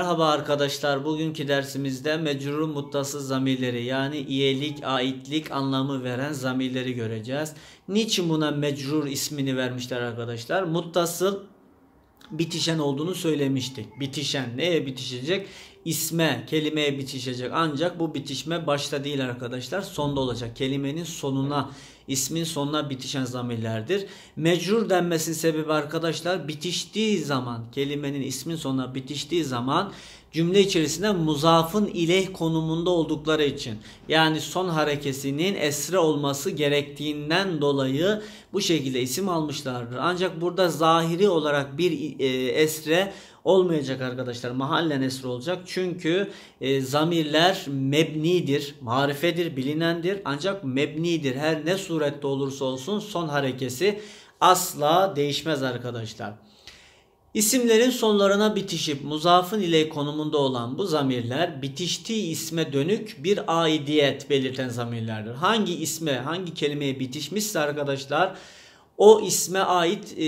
Merhaba arkadaşlar. Bugünkü dersimizde mecrurun muttasız zamirleri yani iyelik, aitlik anlamı veren zamirleri göreceğiz. Niçin buna mecrur ismini vermişler arkadaşlar? Muttasıl bitişen olduğunu söylemiştik. Bitişen neye bitişecek? İsme, kelimeye bitişecek. Ancak bu bitişme başta değil arkadaşlar, sonda olacak. Kelimenin sonuna ismin sonuna bitişen zamirlerdir. Mecrur denmesinin sebebi arkadaşlar bitiştiği zaman kelimenin ismin sonuna bitiştiği zaman cümle içerisinde muzafın ileh konumunda oldukları için yani son harekesinin esre olması gerektiğinden dolayı bu şekilde isim almışlardır. Ancak burada zahiri olarak bir e, esre olmayacak arkadaşlar. Mahallen esre olacak. Çünkü e, zamirler mebnidir, marifedir, bilinendir. Ancak mebnidir. Her ne surette olursa olsun son harekesi asla değişmez arkadaşlar. İsimlerin sonlarına bitişip muzafın ile konumunda olan bu zamirler bitiştiği isme dönük bir aidiyet belirten zamirlerdir. Hangi isme, hangi kelimeye bitişmişse arkadaşlar o isme ait e,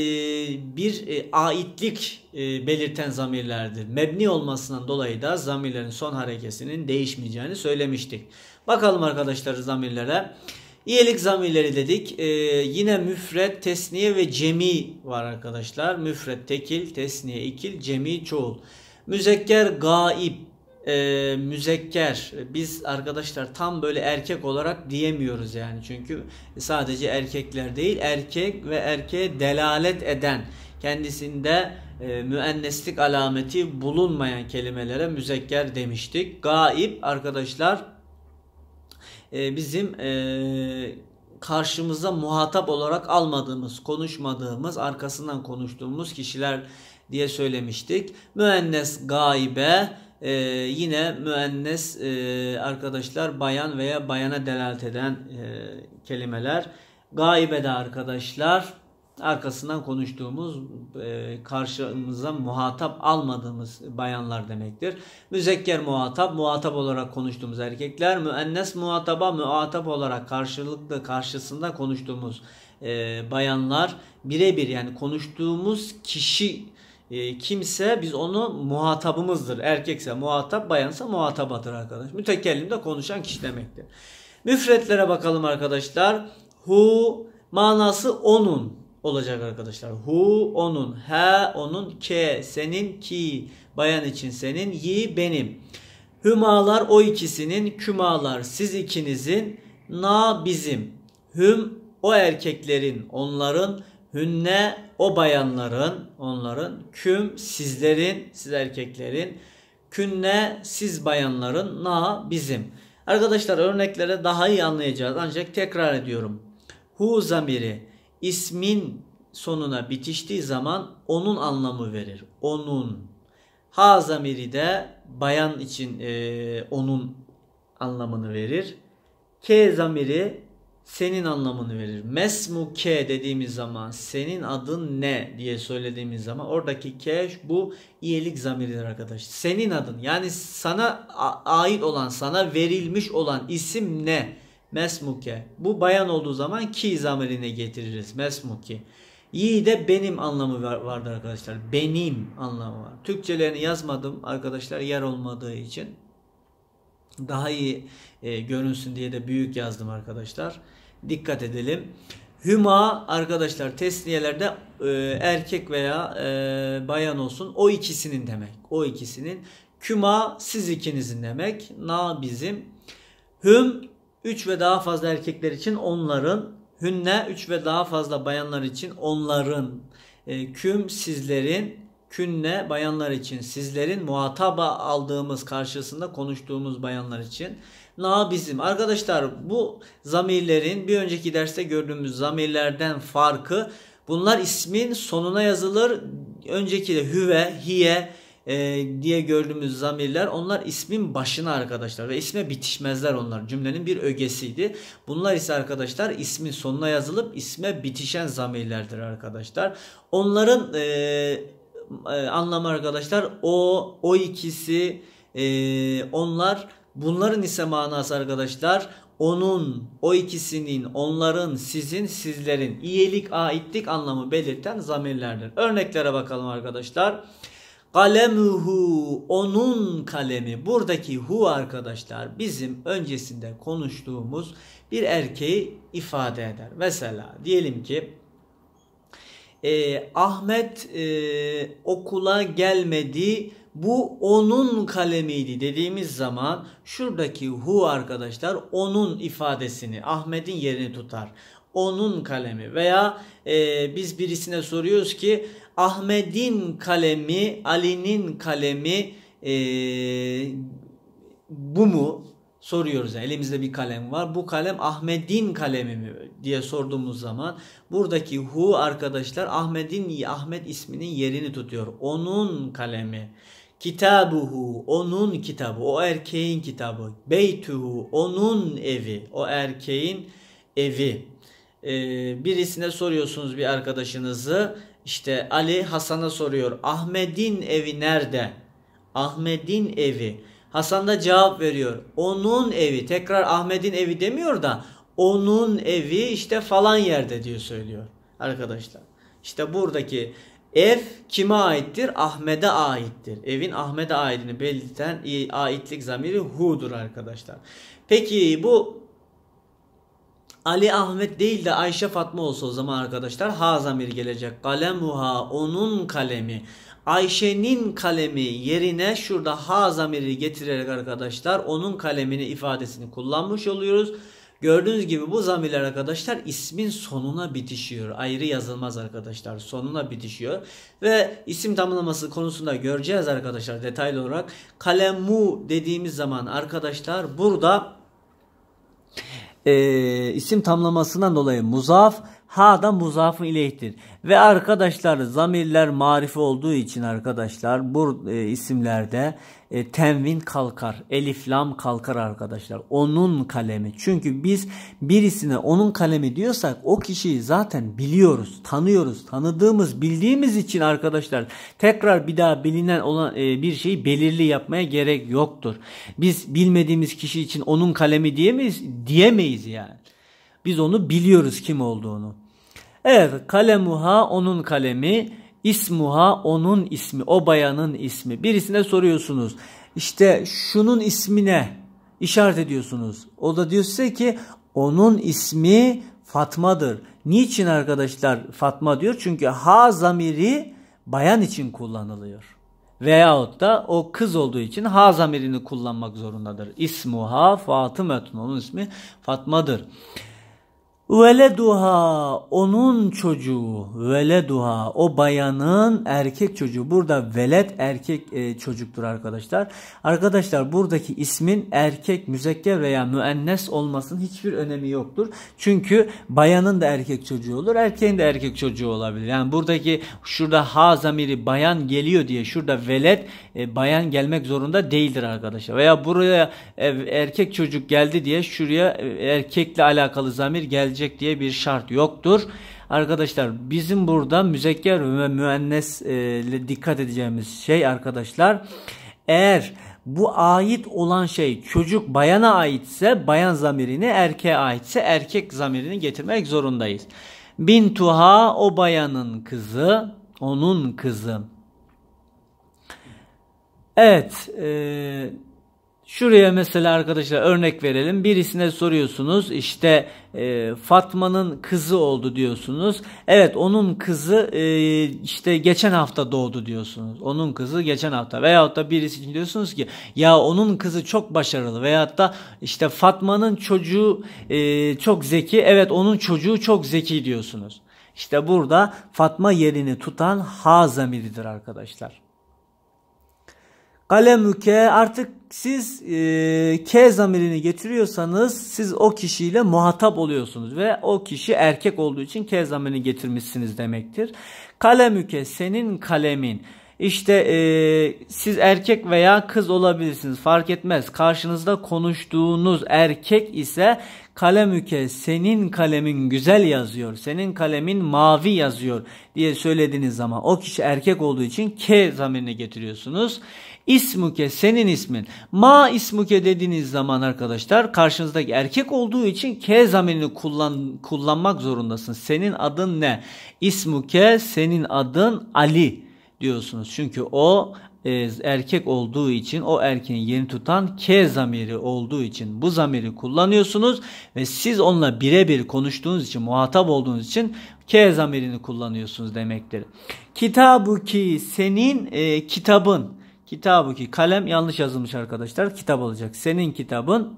bir e, aitlik e, belirten zamirlerdir. Mebni olmasından dolayı da zamirlerin son harekesinin değişmeyeceğini söylemiştik. Bakalım arkadaşlar zamirlere. İyelik zamirleri dedik. Ee, yine müfret, tesniye ve cemi var arkadaşlar. Müfret tekil, tesniye ikil, cemi çoğul. Müzekker gaib. Ee, müzekker. Biz arkadaşlar tam böyle erkek olarak diyemiyoruz yani. Çünkü sadece erkekler değil erkek ve erkeğe delalet eden kendisinde e, müenneslik alameti bulunmayan kelimelere müzekker demiştik. Gaib arkadaşlar e, bizim e, karşımıza muhatap olarak almadığımız, konuşmadığımız, arkasından konuştuğumuz kişiler diye söylemiştik. Müennes gaibe e, yine müennes e, arkadaşlar bayan veya bayana delalet eden e, kelimeler. Gaibe de arkadaşlar arkasından konuştuğumuz e, karşımıza muhatap almadığımız bayanlar demektir. Müzekker muhatap, muhatap olarak konuştuğumuz erkekler, müennes muhataba, muhatap olarak karşılıklı karşısında konuştuğumuz e, bayanlar birebir yani konuştuğumuz kişi e, kimse biz onu muhatabımızdır. Erkekse muhatap, bayansa muhatabadır arkadaş. Mütekellim de konuşan kişi demektir. Müfretlere bakalım arkadaşlar. Hu manası onun olacak arkadaşlar. Hu onun, he onun, ke senin, ki bayan için senin, yi benim. Hümalar o ikisinin, kümalar siz ikinizin, na bizim. Hüm o erkeklerin, onların, hünne o bayanların, onların, küm sizlerin, siz erkeklerin, künne siz bayanların, na bizim. Arkadaşlar örneklere daha iyi anlayacağız ancak tekrar ediyorum. Hu zamiri ismin sonuna bitiştiği zaman onun anlamı verir. Onun. Ha zamiri de bayan için e, onun anlamını verir. K zamiri senin anlamını verir. Mesmu K dediğimiz zaman senin adın ne diye söylediğimiz zaman oradaki K bu iyilik zamiridir arkadaş. Senin adın yani sana ait olan sana verilmiş olan isim ne? mesmuke. Bu bayan olduğu zaman ki zamirine getiririz. Mesmuki. Yi de benim anlamı var, vardır arkadaşlar. Benim anlamı var. Türkçelerini yazmadım arkadaşlar yer olmadığı için. Daha iyi e, görünsün diye de büyük yazdım arkadaşlar. Dikkat edelim. Hüma arkadaşlar tesniyelerde e, erkek veya e, bayan olsun o ikisinin demek. O ikisinin. Küma siz ikinizin demek. Na bizim. Hüm 3 ve daha fazla erkekler için onların hünne 3 ve daha fazla bayanlar için onların e, küm sizlerin künne bayanlar için sizlerin muhataba aldığımız karşısında konuştuğumuz bayanlar için na bizim arkadaşlar bu zamirlerin bir önceki derste gördüğümüz zamirlerden farkı bunlar ismin sonuna yazılır önceki de hüve hiye e, diye gördüğümüz zamirler onlar ismin başına arkadaşlar ve isme bitişmezler onlar cümlenin bir ögesiydi. Bunlar ise arkadaşlar ismin sonuna yazılıp isme bitişen zamirlerdir arkadaşlar. Onların e, e anlamı arkadaşlar o, o ikisi, e, onlar bunların ise manası arkadaşlar onun, o ikisinin, onların, sizin, sizlerin iyilik, aitlik anlamı belirten zamirlerdir. Örneklere bakalım Arkadaşlar Kalemuhu onun kalemi. Buradaki hu arkadaşlar bizim öncesinde konuştuğumuz bir erkeği ifade eder. Mesela diyelim ki e, Ahmet e, okula gelmedi bu onun kalemiydi dediğimiz zaman şuradaki hu arkadaşlar onun ifadesini Ahmet'in yerini tutar onun kalemi veya e, biz birisine soruyoruz ki Ahmet'in kalemi, Ali'nin kalemi e, bu mu? Soruyoruz yani elimizde bir kalem var. Bu kalem Ahmet'in kalemi mi diye sorduğumuz zaman buradaki hu arkadaşlar Ahmet'in Ahmet isminin yerini tutuyor. Onun kalemi. Kitabuhu onun kitabı. O erkeğin kitabı. Beytuhu onun evi. O erkeğin evi. Ee, birisine soruyorsunuz bir arkadaşınızı işte Ali Hasan'a soruyor Ahmet'in evi nerede? Ahmet'in evi. Hasan da cevap veriyor. Onun evi. Tekrar Ahmet'in evi demiyor da onun evi işte falan yerde diyor söylüyor arkadaşlar. İşte buradaki ev kime aittir? Ahmet'e aittir. Evin Ahmet'e aitliğini belirten aitlik zamiri hu'dur arkadaşlar. Peki bu Ali Ahmet değil de Ayşe Fatma olsa o zaman arkadaşlar Hazamir zamir gelecek. Kalemuha onun kalemi. Ayşe'nin kalemi yerine şurada Hazamir'i getirerek arkadaşlar onun kalemini ifadesini kullanmış oluyoruz. Gördüğünüz gibi bu zamirler arkadaşlar ismin sonuna bitişiyor. Ayrı yazılmaz arkadaşlar. Sonuna bitişiyor. Ve isim tamlaması konusunda göreceğiz arkadaşlar detaylı olarak. Kalemu dediğimiz zaman arkadaşlar burada e, isim tamlamasından dolayı muzaf Ha da muzafı ileyhtir. Ve arkadaşlar zamirler marifi olduğu için arkadaşlar bu e, isimlerde e, tenvin kalkar. Elif lam kalkar arkadaşlar. Onun kalemi. Çünkü biz birisine onun kalemi diyorsak o kişiyi zaten biliyoruz, tanıyoruz. Tanıdığımız, bildiğimiz için arkadaşlar tekrar bir daha bilinen olan e, bir şeyi belirli yapmaya gerek yoktur. Biz bilmediğimiz kişi için onun kalemi diyemeyiz, diyemeyiz yani. Biz onu biliyoruz kim olduğunu. Evet kalemuha onun kalemi, ismuha onun ismi, o bayanın ismi. Birisine soruyorsunuz İşte şunun ismine işaret ediyorsunuz. O da diyor size ki onun ismi Fatma'dır. Niçin arkadaşlar Fatma diyor? Çünkü ha zamiri bayan için kullanılıyor. Veyahut da o kız olduğu için ha zamirini kullanmak zorundadır. İsmuha Fatımetun onun ismi Fatma'dır. Veleduha onun çocuğu. Veleduha o bayanın erkek çocuğu. Burada velet erkek e, çocuktur arkadaşlar. Arkadaşlar buradaki ismin erkek, müzekker veya müennes olmasının hiçbir önemi yoktur. Çünkü bayanın da erkek çocuğu olur. Erkeğin de erkek çocuğu olabilir. Yani buradaki şurada ha zamiri bayan geliyor diye şurada velet e, bayan gelmek zorunda değildir arkadaşlar. Veya buraya e, erkek çocuk geldi diye şuraya e, erkekle alakalı zamir gelecek edilecek diye bir şart yoktur. Arkadaşlar bizim burada müzekker ve müennes ile e, dikkat edeceğimiz şey arkadaşlar eğer bu ait olan şey çocuk bayana aitse bayan zamirini erkeğe aitse erkek zamirini getirmek zorundayız. bin tuha o bayanın kızı onun kızı. Evet. Eee Şuraya mesela arkadaşlar örnek verelim. Birisine soruyorsunuz işte e, Fatma'nın kızı oldu diyorsunuz. Evet onun kızı e, işte geçen hafta doğdu diyorsunuz. Onun kızı geçen hafta. Veyahut da birisi için diyorsunuz ki ya onun kızı çok başarılı. Veyahut da işte Fatma'nın çocuğu e, çok zeki. Evet onun çocuğu çok zeki diyorsunuz. İşte burada Fatma yerini tutan ha zamiridir arkadaşlar. Kalemüke artık siz e, K zamirini getiriyorsanız siz o kişiyle muhatap oluyorsunuz ve o kişi erkek olduğu için K zamirini getirmişsiniz demektir. Kalemüke senin kalemin. İşte e, siz erkek veya kız olabilirsiniz fark etmez. Karşınızda konuştuğunuz erkek ise kalemüke senin kalemin güzel yazıyor. Senin kalemin mavi yazıyor diye söylediğiniz zaman o kişi erkek olduğu için K zamirini getiriyorsunuz. İsmuke senin ismin. Ma ismuke dediğiniz zaman arkadaşlar karşınızdaki erkek olduğu için ke zamirini kullan, kullanmak zorundasın. Senin adın ne? İsmuke senin adın Ali diyorsunuz. Çünkü o e, erkek olduğu için o erkeğin yerini tutan ke zamiri olduğu için bu zamiri kullanıyorsunuz ve siz onunla birebir konuştuğunuz için muhatap olduğunuz için ke zamirini kullanıyorsunuz demektir. Kitabu ki senin e, kitabın Kitabı ki kalem yanlış yazılmış arkadaşlar. Kitap olacak. Senin kitabın.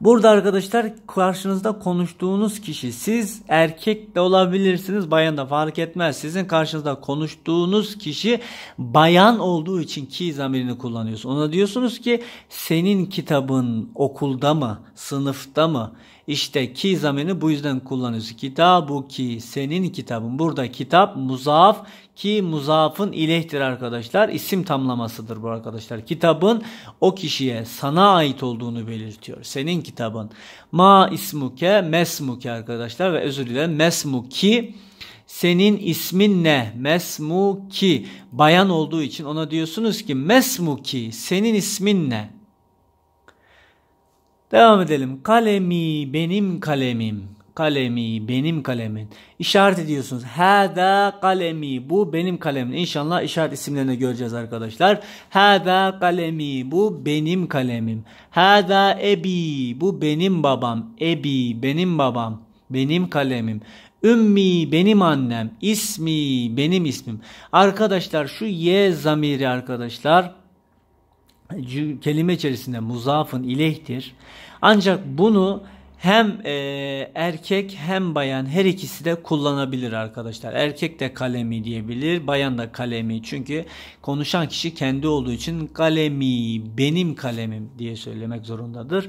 Burada arkadaşlar karşınızda konuştuğunuz kişi siz erkek de olabilirsiniz bayan da fark etmez. Sizin karşınızda konuştuğunuz kişi bayan olduğu için ki zamirini kullanıyorsun. Ona diyorsunuz ki senin kitabın okulda mı sınıfta mı işte ki zamini bu yüzden kullanıyoruz. Kitabu ki senin kitabın. Burada kitap muzaaf ki muzafın ilehtir arkadaşlar. İsim tamlamasıdır bu arkadaşlar. Kitabın o kişiye sana ait olduğunu belirtiyor. Senin kitabın. Ma ismuke mesmuke arkadaşlar ve özür dilerim mesmuki senin ismin ne? Mesmuki. Bayan olduğu için ona diyorsunuz ki mesmuki senin ismin ne? Devam edelim. Kalemi benim kalemim. Kalemi benim kalemim. İşaret ediyorsunuz. Hada kalemi. Bu benim kalemim. İnşallah işaret isimlerini göreceğiz arkadaşlar. Hada kalemi. Bu benim kalemim. Hada ebi. Bu benim babam. Ebi benim babam. Benim kalemim. Ümmi benim annem. İsmi benim ismim. Arkadaşlar şu ye zamiri arkadaşlar kelime içerisinde muzafın ilehtir. Ancak bunu hem e, erkek hem bayan her ikisi de kullanabilir arkadaşlar. Erkek de kalemi diyebilir, bayan da kalemi. Çünkü konuşan kişi kendi olduğu için kalemi, benim kalemim diye söylemek zorundadır.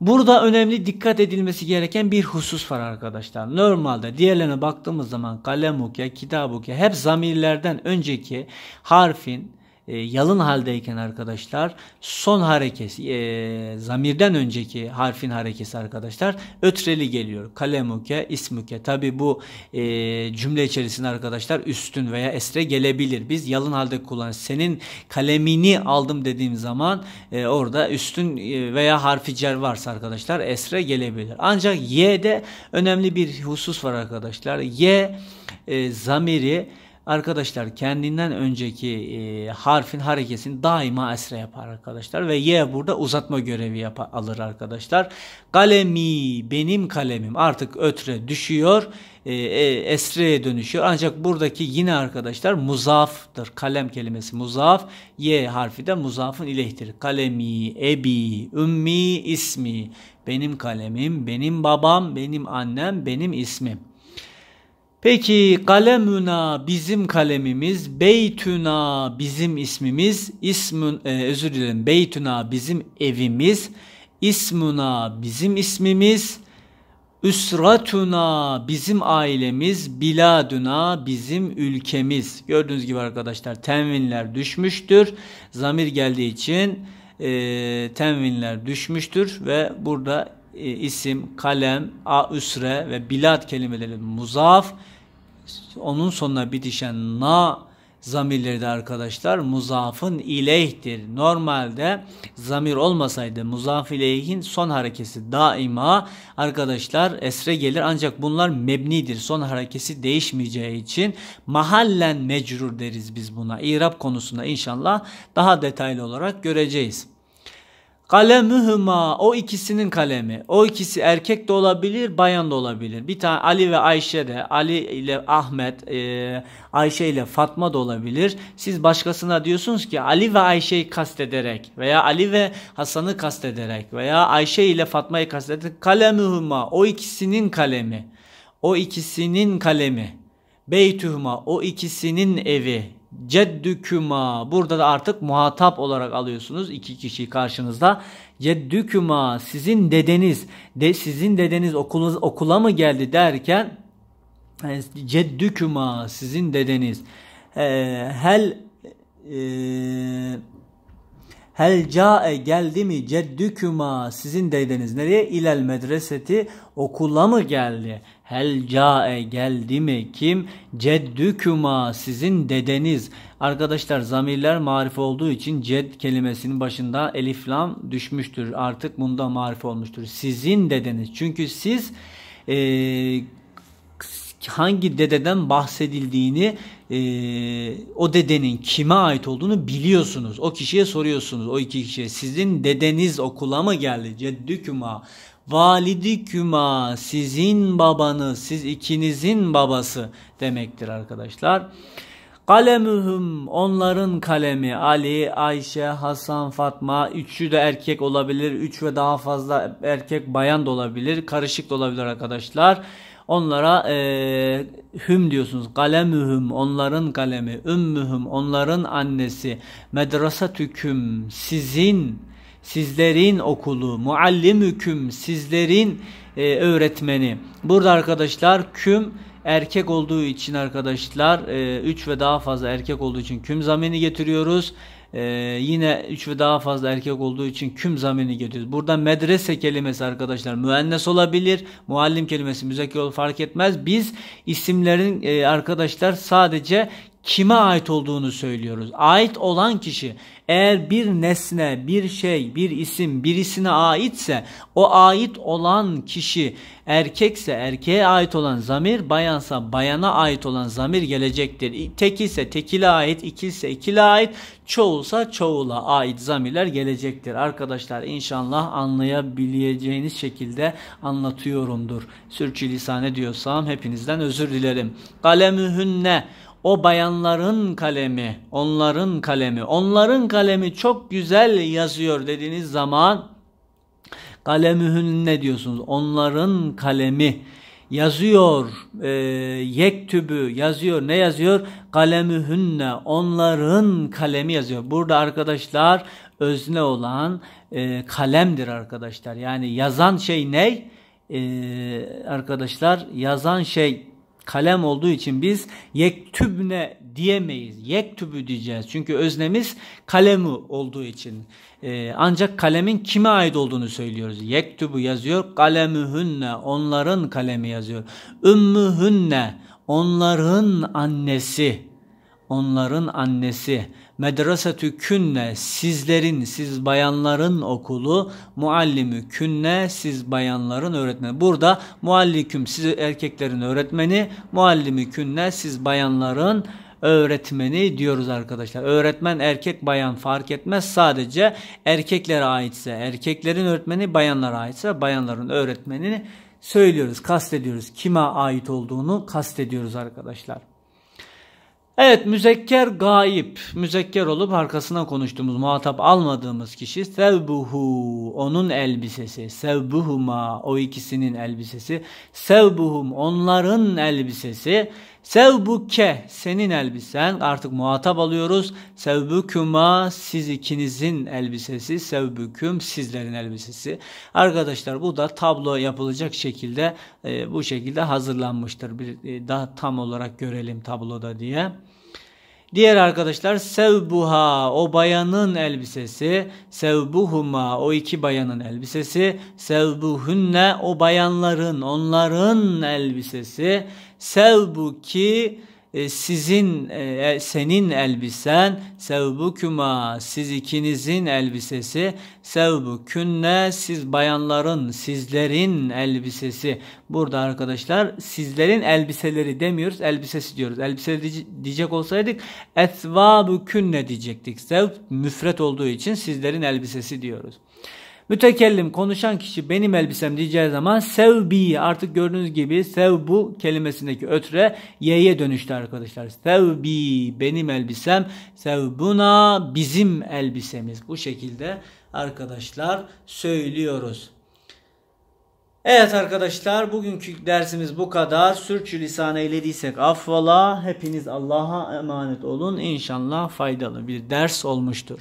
Burada önemli dikkat edilmesi gereken bir husus var arkadaşlar. Normalde diğerlerine baktığımız zaman kalemuk ya kitabuk ya hep zamirlerden önceki harfin e, yalın haldeyken arkadaşlar son harekesi e, zamirden önceki harfin harekesi arkadaşlar ötreli geliyor. Kalemuke, ismuke. Tabi bu e, cümle içerisinde arkadaşlar üstün veya esre gelebilir. Biz yalın halde kullan. Senin kalemini aldım dediğim zaman e, orada üstün e, veya harfi cer varsa arkadaşlar esre gelebilir. Ancak Y'de önemli bir husus var arkadaşlar. Y e, zamiri Arkadaşlar kendinden önceki e, harfin harekesini daima esre yapar arkadaşlar. Ve Y burada uzatma görevi yap alır arkadaşlar. Kalemi benim kalemim artık ötre düşüyor. E, e, esreye dönüşüyor. Ancak buradaki yine arkadaşlar muzaftır. Kalem kelimesi muzaf. Y harfi de muzafın ilehtir. Kalemi, ebi, ümmi, ismi. Benim kalemim, benim babam, benim annem, benim ismim. Peki kalemuna bizim kalemimiz, beytuna bizim ismimiz, ismun e, özür dilerim beytuna bizim evimiz, ismuna bizim ismimiz, üsratuna bizim ailemiz, biladuna bizim ülkemiz. Gördüğünüz gibi arkadaşlar tenvinler düşmüştür. Zamir geldiği için e, tenvinler düşmüştür ve burada e, isim, kalem, a üsre ve bilat kelimeleri muzaf. Onun sonuna bitişen na zamirleri de arkadaşlar muzafın ileyhtir. Normalde zamir olmasaydı muzaf ileyhin son harekesi daima arkadaşlar esre gelir ancak bunlar mebnidir. Son harekesi değişmeyeceği için mahallen mecrur deriz biz buna. İrab konusunda inşallah daha detaylı olarak göreceğiz. Kalemühüma o ikisinin kalemi. O ikisi erkek de olabilir, bayan da olabilir. Bir tane Ali ve Ayşe de, Ali ile Ahmet, e, Ayşe ile Fatma da olabilir. Siz başkasına diyorsunuz ki Ali ve Ayşe'yi kastederek veya Ali ve Hasan'ı kastederek veya Ayşe ile Fatma'yı kastederek kalemühüma o ikisinin kalemi. O ikisinin kalemi. Beytühüma o ikisinin evi ceddüküma. Burada da artık muhatap olarak alıyorsunuz iki kişi karşınızda. Ceddüküma sizin dedeniz de sizin dedeniz okula, okula mı geldi derken e, ceddüküma sizin dedeniz e, hel e, Hel cae geldi mi ceddüküma sizin dedeniz nereye? İlel medreseti okula mı geldi? Hel cae geldi mi kim? Ceddüküma sizin dedeniz. Arkadaşlar zamirler marif olduğu için ced kelimesinin başında eliflam düşmüştür. Artık bunda marif olmuştur. Sizin dedeniz. Çünkü siz ee, hangi dededen bahsedildiğini ee, o dedenin kime ait olduğunu biliyorsunuz. O kişiye soruyorsunuz. O iki kişiye sizin dedeniz okula mı geldi? Ceddüküma, validiküma sizin babanız, siz ikinizin babası demektir arkadaşlar. Kalemühüm onların kalemi Ali, Ayşe, Hasan, Fatma üçü de erkek olabilir. Üç ve daha fazla erkek bayan da olabilir. Karışık da olabilir Arkadaşlar Onlara e, hüm diyorsunuz. Kalemühüm onların kalemi. Ümmühüm onların annesi. Medresatüküm sizin sizlerin okulu. Muallimüküm sizlerin e, öğretmeni. Burada arkadaşlar küm erkek olduğu için arkadaşlar 3 e, ve daha fazla erkek olduğu için küm zamini getiriyoruz. Ee, yine 3 ve daha fazla erkek olduğu için küm zamirini getiriyoruz. Burada medrese kelimesi arkadaşlar müennes olabilir. Muallim kelimesi müzekker fark etmez. Biz isimlerin e, arkadaşlar sadece kime ait olduğunu söylüyoruz. Ait olan kişi eğer bir nesne, bir şey, bir isim birisine aitse o ait olan kişi erkekse erkeğe ait olan zamir, bayansa bayana ait olan zamir gelecektir. Tek ise tekile ait, iki ise ikile ait, çoğulsa çoğula ait zamirler gelecektir. Arkadaşlar inşallah anlayabileceğiniz şekilde anlatıyorumdur. Sürçülisan ediyorsam hepinizden özür dilerim. Kalemühünne o bayanların kalemi, onların kalemi, onların kalemi çok güzel yazıyor dediğiniz zaman kalemühün ne diyorsunuz? Onların kalemi yazıyor, e, yektübü yazıyor, ne yazıyor? Kalemühünne, onların kalemi yazıyor. Burada arkadaşlar özne olan e, kalemdir arkadaşlar. Yani yazan şey ne? E, arkadaşlar yazan şey kalem olduğu için biz yektübne diyemeyiz. Yektübü diyeceğiz. Çünkü öznemiz kalemi olduğu için. Ee, ancak kalemin kime ait olduğunu söylüyoruz. Yektübü yazıyor. Kalemühünne onların kalemi yazıyor. Ümmühünne onların annesi. Onların annesi medresetü künne sizlerin siz bayanların okulu muallimü künne siz bayanların öğretmeni. Burada mualliküm siz erkeklerin öğretmeni muallimü künne siz bayanların öğretmeni diyoruz arkadaşlar. Öğretmen erkek bayan fark etmez. Sadece erkeklere aitse erkeklerin öğretmeni bayanlara aitse bayanların öğretmenini söylüyoruz, kastediyoruz. Kime ait olduğunu kastediyoruz arkadaşlar. Evet müzekker gayip, müzekker olup arkasına konuştuğumuz, muhatap almadığımız kişi sevbuhu, onun elbisesi, sevbuhuma, o ikisinin elbisesi, sevbuhum, onların elbisesi, Sevbuke senin elbisen artık muhatap alıyoruz. Sevbüküma siz ikinizin elbisesi. Sevbüküm sizlerin elbisesi. Arkadaşlar bu da tablo yapılacak şekilde e, bu şekilde hazırlanmıştır. Bir, e, daha tam olarak görelim tabloda diye. Diğer arkadaşlar sevbuha o bayanın elbisesi, sevbuhuma o iki bayanın elbisesi, sevbuhunne o bayanların onların elbisesi, ki e, sizin e, e, senin elbisen sevbukuma siz ikinizin elbisesi sevbukünne siz bayanların sizlerin elbisesi burada arkadaşlar sizlerin elbiseleri demiyoruz elbisesi diyoruz elbise diyecek olsaydık etvabukünne diyecektik sevb müfret olduğu için sizlerin elbisesi diyoruz. Mütekellim konuşan kişi benim elbisem diyeceği zaman sevbi artık gördüğünüz gibi sevbu kelimesindeki ötre y'ye dönüştü arkadaşlar. Sevbi benim elbisem sevbuna bizim elbisemiz bu şekilde arkadaşlar söylüyoruz. Evet arkadaşlar bugünkü dersimiz bu kadar. Sürçülisan eylediysek affola. Hepiniz Allah'a emanet olun. İnşallah faydalı bir ders olmuştur.